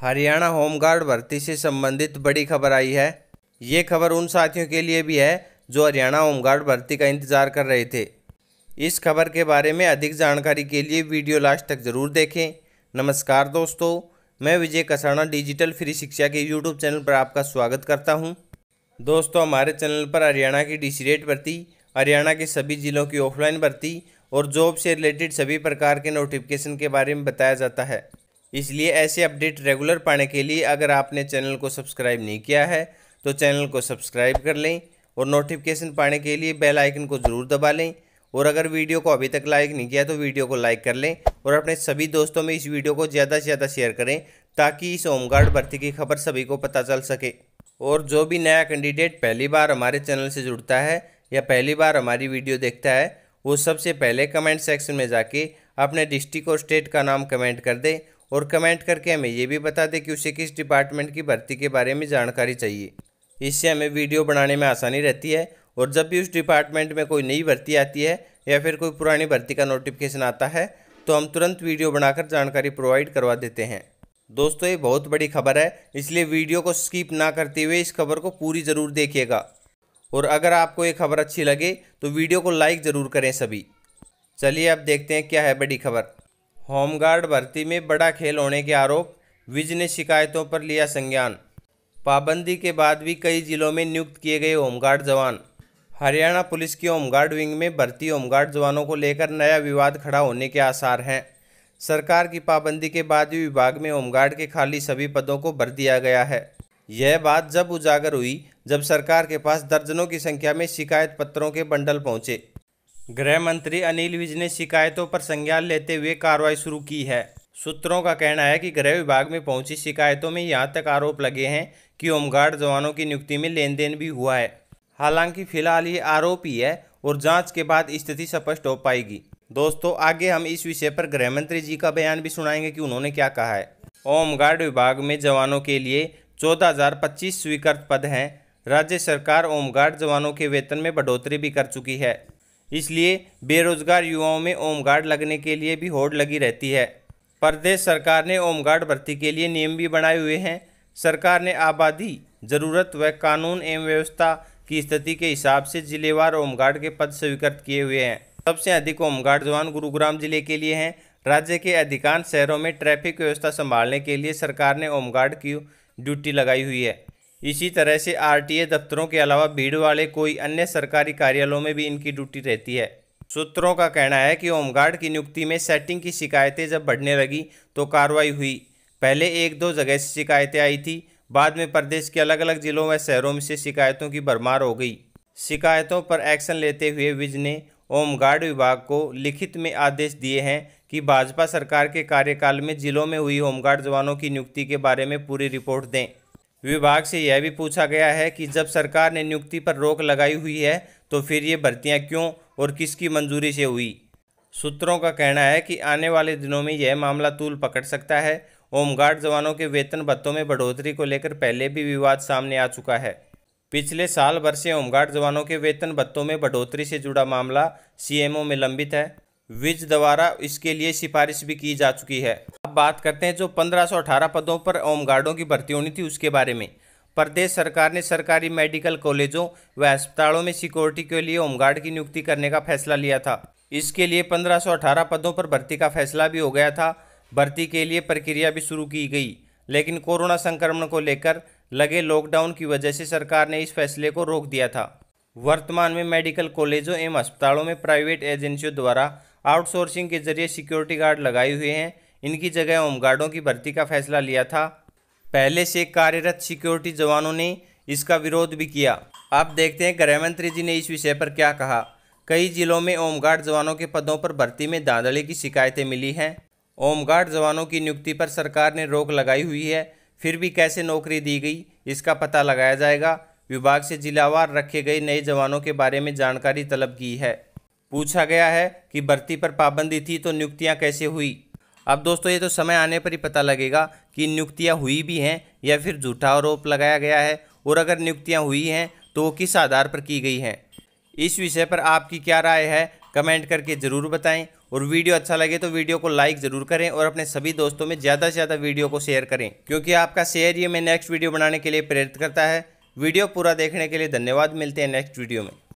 Haryana home guard भर्ती से संबंधित बड़ी खबर आई है ये खबर उन साथियों के लिए भी है जो हरियाणा होमगार्ड भर्ती का इंतजार कर रहे थे इस खबर के बारे में अधिक जानकारी के लिए वीडियो लास्ट तक जरूर देखें नमस्कार दोस्तों मैं विजय कसाना डिजिटल फ्री शिक्षा के यूट्यूब चैनल पर आपका स्वागत करता हूँ दोस्तों हमारे चैनल पर हरियाणा की डिसीरेट भर्ती हरियाणा के सभी ज़िलों की ऑफलाइन भर्ती और जॉब से रिलेटेड सभी प्रकार के नोटिफिकेशन के बारे में बताया जाता है इसलिए ऐसे अपडेट रेगुलर पाने के लिए अगर आपने चैनल को सब्सक्राइब नहीं किया है तो चैनल को सब्सक्राइब कर लें और नोटिफिकेशन पाने के लिए बेल आइकन को ज़रूर दबा लें और अगर वीडियो को अभी तक लाइक नहीं किया तो वीडियो को लाइक कर लें और अपने सभी दोस्तों में इस वीडियो को ज़्यादा से ज़्यादा शेयर करें ताकि इस होमगार्ड भर्ती की खबर सभी को पता चल सके और जो भी नया कैंडिडेट पहली बार हमारे चैनल से जुड़ता है या पहली बार हमारी वीडियो देखता है वो सबसे पहले कमेंट सेक्शन में जाके अपने डिस्ट्रिक्ट और स्टेट का नाम कमेंट कर दें और कमेंट करके हमें ये भी बता दें कि उसे किस डिपार्टमेंट की भर्ती के बारे में जानकारी चाहिए इससे हमें वीडियो बनाने में आसानी रहती है और जब भी उस डिपार्टमेंट में कोई नई भर्ती आती है या फिर कोई पुरानी भर्ती का नोटिफिकेशन आता है तो हम तुरंत वीडियो बनाकर जानकारी प्रोवाइड करवा देते हैं दोस्तों ये बहुत बड़ी खबर है इसलिए वीडियो को स्किप ना करते हुए इस खबर को पूरी ज़रूर देखिएगा और अगर आपको ये खबर अच्छी लगे तो वीडियो को लाइक ज़रूर करें सभी चलिए अब देखते हैं क्या है बड़ी खबर होमगार्ड भर्ती में बड़ा खेल होने के आरोप विज ने शिकायतों पर लिया संज्ञान पाबंदी के बाद भी कई जिलों में नियुक्त किए गए होमगार्ड जवान हरियाणा पुलिस की होमगार्ड विंग में भर्ती होमगार्ड जवानों को लेकर नया विवाद खड़ा होने के आसार हैं सरकार की पाबंदी के बाद भी विभाग में होमगार्ड के खाली सभी पदों को भर दिया गया है यह बात जब उजागर हुई जब सरकार के पास दर्जनों की संख्या में शिकायत पत्रों के बंडल पहुंचे गृह मंत्री अनिल विज ने शिकायतों पर संज्ञान लेते हुए कार्रवाई शुरू की है सूत्रों का कहना है कि गृह विभाग में पहुंची शिकायतों में यहां तक आरोप लगे हैं कि होमगार्ड जवानों की नियुक्ति में लेन देन भी हुआ है हालांकि फिलहाल ये आरोप ही है और जांच के बाद स्थिति स्पष्ट हो पाएगी दोस्तों आगे हम इस विषय पर गृह मंत्री जी का बयान भी सुनाएंगे कि उन्होंने क्या कहा है होमगार्ड विभाग में जवानों के लिए चौदह स्वीकृत पद हैं राज्य सरकार होमगार्ड जवानों के वेतन में बढ़ोतरी भी कर चुकी है इसलिए बेरोजगार युवाओं में होम गार्ड लगने के लिए भी होड़ लगी रहती है प्रदेश सरकार ने होम गार्ड भर्ती के लिए नियम भी बनाए हुए हैं सरकार ने आबादी ज़रूरत व कानून एवं व्यवस्था की स्थिति के हिसाब से जिलेवार होमगार्ड के पद स्वीकृत किए हुए हैं सबसे अधिक होमगार्ड जवान गुरुग्राम जिले के लिए हैं राज्य के अधिकांश शहरों में ट्रैफिक व्यवस्था संभालने के लिए सरकार ने होमगार्ड की ड्यूटी लगाई हुई है इसी तरह से आरटीए दफ्तरों के अलावा भीड़ वाले कोई अन्य सरकारी कार्यालयों में भी इनकी ड्यूटी रहती है सूत्रों का कहना है कि होमगार्ड की नियुक्ति में सेटिंग की शिकायतें जब बढ़ने लगी तो कार्रवाई हुई पहले एक दो जगह से शिकायतें आई थी बाद में प्रदेश के अलग अलग जिलों व शहरों में से शिकायतों की भरमार हो गई शिकायतों पर एक्शन लेते हुए विज ने होमगार्ड विभाग को लिखित में आदेश दिए हैं कि भाजपा सरकार के कार्यकाल में जिलों में हुई होमगार्ड जवानों की नियुक्ति के बारे में पूरी रिपोर्ट दें विभाग से यह भी पूछा गया है कि जब सरकार ने नियुक्ति पर रोक लगाई हुई है तो फिर ये भर्तियां क्यों और किसकी मंजूरी से हुई सूत्रों का कहना है कि आने वाले दिनों में यह मामला तूल पकड़ सकता है होमगार्ड जवानों के वेतन भत्तों में बढ़ोतरी को लेकर पहले भी विवाद सामने आ चुका है पिछले साल भर से होमगार्ड जवानों के वेतन भत्तों में बढ़ोतरी से जुड़ा मामला सीएमओ में लंबित है विज द्वारा इसके लिए सिफारिश भी की जा चुकी है बात करते हैं जो 1518 पदों पर होमगार्डों की भर्ती होनी थी उसके बारे में प्रदेश सरकार ने सरकारी मेडिकल कॉलेजों व अस्पतालों में सिक्योरिटी के लिए होमगार्ड की नियुक्ति करने का फैसला लिया था इसके लिए 1518 पदों पर भर्ती का फैसला भी हो गया था भर्ती के लिए प्रक्रिया भी शुरू की गई लेकिन कोरोना संक्रमण को लेकर लगे लॉकडाउन की वजह से सरकार ने इस फैसले को रोक दिया था वर्तमान में मेडिकल कॉलेजों एवं अस्पतालों में प्राइवेट एजेंसियों द्वारा आउटसोर्सिंग के जरिए सिक्योरिटी गार्ड लगाए हुए हैं इनकी जगह होमगार्डों की भर्ती का फैसला लिया था पहले से कार्यरत सिक्योरिटी जवानों ने इसका विरोध भी किया आप देखते हैं गृह मंत्री जी ने इस विषय पर क्या कहा कई जिलों में होमगार्ड जवानों के पदों पर भर्ती में धांधली की शिकायतें मिली हैं होमगार्ड जवानों की नियुक्ति पर सरकार ने रोक लगाई हुई है फिर भी कैसे नौकरी दी गई इसका पता लगाया जाएगा विभाग से जिलावार रखे गए नए जवानों के बारे में जानकारी तलब की है पूछा गया है कि भर्ती पर पाबंदी थी तो नियुक्तियाँ कैसे हुई अब दोस्तों ये तो समय आने पर ही पता लगेगा कि नियुक्तियाँ हुई भी हैं या फिर झूठा आरोप लगाया गया है और अगर नियुक्तियाँ हुई हैं तो वो किस आधार पर की गई हैं इस विषय पर आपकी क्या राय है कमेंट करके ज़रूर बताएं और वीडियो अच्छा लगे तो वीडियो को लाइक ज़रूर करें और अपने सभी दोस्तों में ज़्यादा से ज़्यादा वीडियो को शेयर करें क्योंकि आपका शेयर ये मैं नेक्स्ट वीडियो बनाने के लिए प्रेरित करता है वीडियो पूरा देखने के लिए धन्यवाद मिलते हैं नेक्स्ट वीडियो में